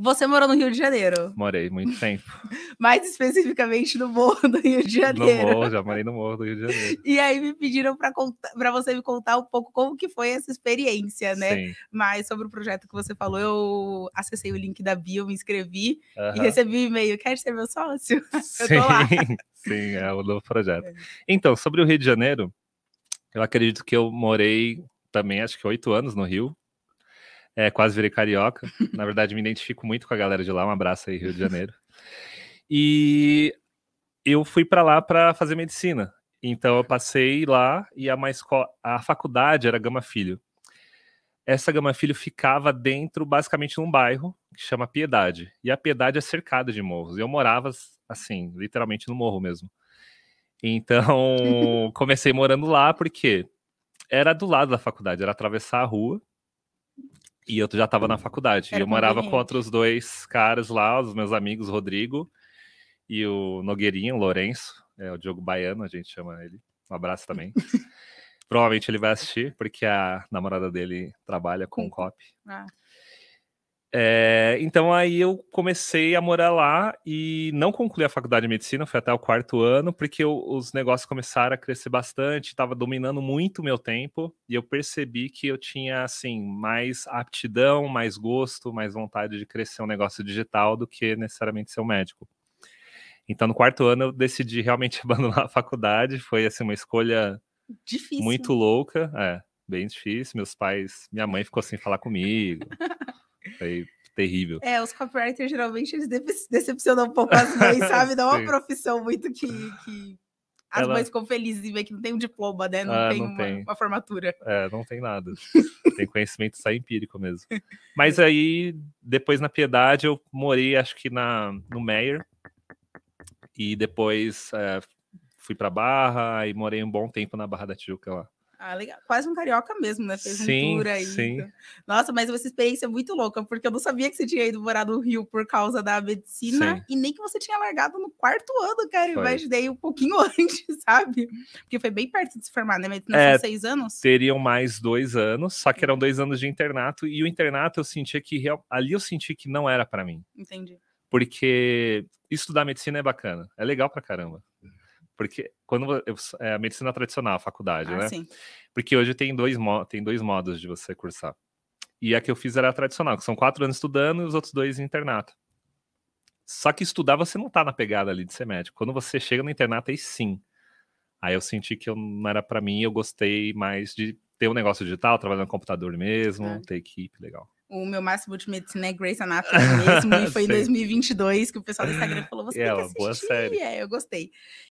Você morou no Rio de Janeiro? Morei muito tempo. Mais especificamente no Morro do Rio de Janeiro. No Morro, já morei no Morro do Rio de Janeiro. e aí me pediram para você me contar um pouco como que foi essa experiência, né? Sim. Mas sobre o projeto que você falou, eu acessei o link da bio, me inscrevi e recebi um e-mail, quer ser meu sócio? Sim, eu tô lá. Sim, é o novo projeto. É. Então, sobre o Rio de Janeiro, eu acredito que eu morei também, acho que oito anos no Rio, é, quase virei carioca. Na verdade, me identifico muito com a galera de lá. Um abraço aí, Rio de Janeiro. E eu fui para lá para fazer medicina. Então eu passei lá e a, mais a faculdade era Gama Filho. Essa Gama Filho ficava dentro, basicamente, num bairro que chama Piedade. E a Piedade é cercada de morros. Eu morava, assim, literalmente no morro mesmo. Então comecei morando lá porque era do lado da faculdade, era atravessar a rua e eu já estava na hum. faculdade. Era eu morava com outros dois caras lá, os meus amigos, Rodrigo e o Nogueirinho, o Lourenço, é o Diogo Baiano, a gente chama ele. Um abraço também. Provavelmente ele vai assistir, porque a namorada dele trabalha com o hum. COP. Ah. É, então aí eu comecei a morar lá e não concluí a faculdade de medicina, foi até o quarto ano, porque eu, os negócios começaram a crescer bastante, estava dominando muito o meu tempo, e eu percebi que eu tinha assim mais aptidão, mais gosto, mais vontade de crescer um negócio digital do que necessariamente ser um médico. Então no quarto ano eu decidi realmente abandonar a faculdade, foi assim uma escolha Difícil. muito né? louca, é, bem difícil. Meus pais, minha mãe ficou sem falar comigo. Foi terrível. É, os copywriters geralmente eles decepcionam um pouco as mães, sabe? Não é uma profissão muito que, que as Ela... mães ficam felizes e ver que não tem um diploma, né? Não, ah, tem, não uma, tem, uma, formatura. É, não tem nada. tem conhecimento só empírico mesmo. Mas aí, depois na Piedade, eu morei, acho que na, no Meyer. E depois é, fui para Barra e morei um bom tempo na Barra da Tijuca lá. Ah, legal. Quase um carioca mesmo, né? Fez sim, um tour aí. Sim. Então. Nossa, mas essa experiência é muito louca, porque eu não sabia que você tinha ido morar no Rio por causa da medicina sim. e nem que você tinha largado no quarto ano, cara. Foi. Eu imaginei um pouquinho antes, sabe? Porque foi bem perto de se formar, né? Medicina é, são seis anos? Teriam mais dois anos, só que hum. eram dois anos de internato, e o internato eu sentia que real... ali eu senti que não era para mim. Entendi. Porque estudar medicina é bacana, é legal pra caramba. Porque quando é a medicina tradicional, a faculdade, ah, né? Sim. Porque hoje tem dois, tem dois modos de você cursar. E a que eu fiz era a tradicional, que são quatro anos estudando e os outros dois em internato. Só que estudar você não tá na pegada ali de ser médico. Quando você chega no internato, aí sim. Aí eu senti que eu não era para mim, eu gostei mais de ter um negócio digital, trabalhar no computador mesmo, é. ter equipe, legal. O meu máximo de medicina é Grace Anatomy mesmo, e foi em 2022 que o pessoal do Instagram falou, você é, tem que assistir. Boa série. É, eu gostei.